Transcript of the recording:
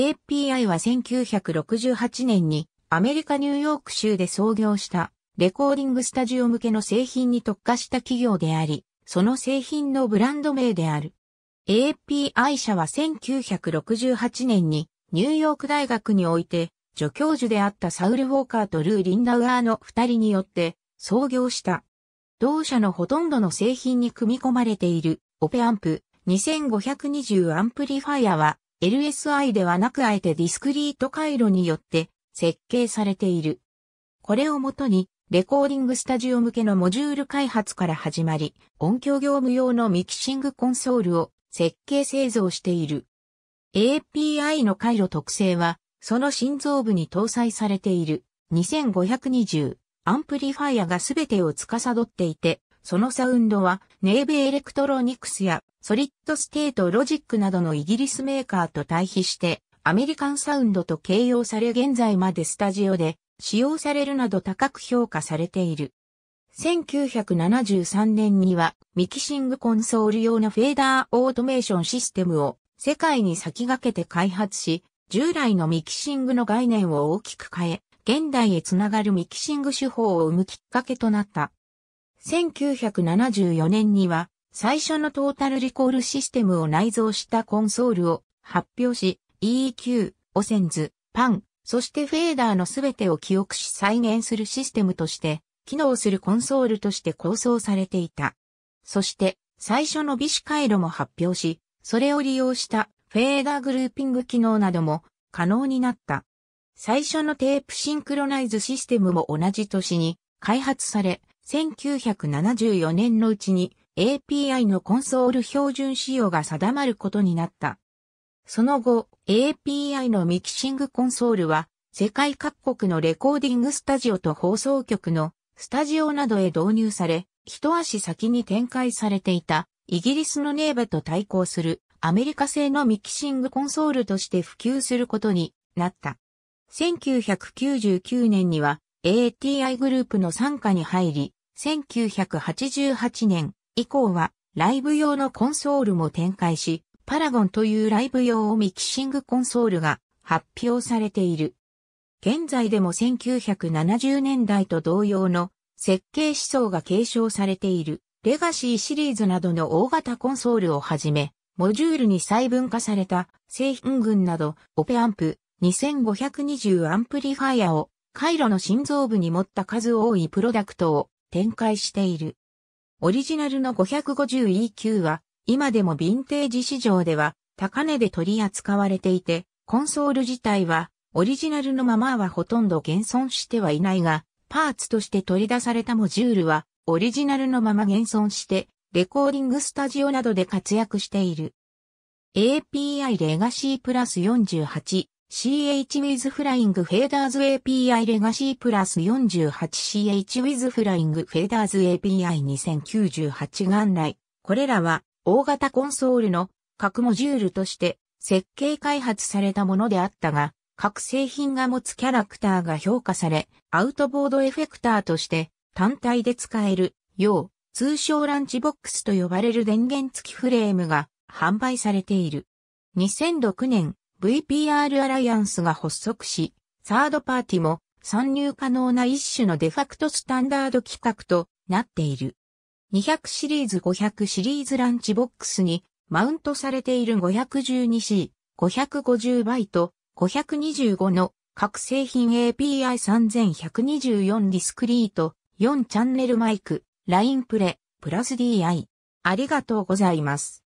API は1968年にアメリカニューヨーク州で創業したレコーディングスタジオ向けの製品に特化した企業であり、その製品のブランド名である。API 社は1968年にニューヨーク大学において助教授であったサウル・ウォーカーとルー・リンダウアーの二人によって創業した。同社のほとんどの製品に組み込まれているオペアンプ2520アンプリファイアは LSI ではなくあえてディスクリート回路によって設計されている。これをもとに、レコーディングスタジオ向けのモジュール開発から始まり、音響業務用のミキシングコンソールを設計製造している。API の回路特性は、その心臓部に搭載されている2520アンプリファイアが全てを司っていて、そのサウンドは、ネーベエレクトロニクスやソリッドステートロジックなどのイギリスメーカーと対比して、アメリカンサウンドと形容され現在までスタジオで使用されるなど高く評価されている。1973年にはミキシングコンソール用のフェーダーオートメーションシステムを世界に先駆けて開発し、従来のミキシングの概念を大きく変え、現代へつながるミキシング手法を生むきっかけとなった。1974年には最初のトータルリコールシステムを内蔵したコンソールを発表し、e q オセンズ、パン、そしてフェーダーのすべてを記憶し再現するシステムとして、機能するコンソールとして構想されていた。そして、最初の微子回路も発表し、それを利用したフェーダーグルーピング機能なども可能になった。最初のテープシンクロナイズシステムも同じ年に開発され、1974年のうちに API のコンソール標準仕様が定まることになった。その後、API のミキシングコンソールは、世界各国のレコーディングスタジオと放送局のスタジオなどへ導入され、一足先に展開されていたイギリスのネーバと対抗するアメリカ製のミキシングコンソールとして普及することになった。1999年には ATI グループの参加に入り、1988年以降はライブ用のコンソールも展開し、パラゴンというライブ用ミキシングコンソールが発表されている。現在でも1970年代と同様の設計思想が継承されているレガシーシリーズなどの大型コンソールをはじめ、モジュールに細分化された製品群などオペアンプ2520アンプリファイアを回路の心臓部に持った数多いプロダクトを展開している。オリジナルの 550EQ は、今でもヴィンテージ市場では、高値で取り扱われていて、コンソール自体は、オリジナルのままはほとんど現存してはいないが、パーツとして取り出されたモジュールは、オリジナルのまま現存して、レコーディングスタジオなどで活躍している。API レガシープラス48 CH with Flying Faders API Legacy プラス 48CH with Flying Faders API 2098元来。これらは大型コンソールの各モジュールとして設計開発されたものであったが、各製品が持つキャラクターが評価され、アウトボードエフェクターとして単体で使えるよう、通称ランチボックスと呼ばれる電源付きフレームが販売されている。2006年、VPR アライアンスが発足し、サードパーティも参入可能な一種のデファクトスタンダード規格となっている。200シリーズ500シリーズランチボックスにマウントされている 512C、550バイト、525の各製品 API3124 ディスクリート、4チャンネルマイク、ラインプレ、プラス DI。ありがとうございます。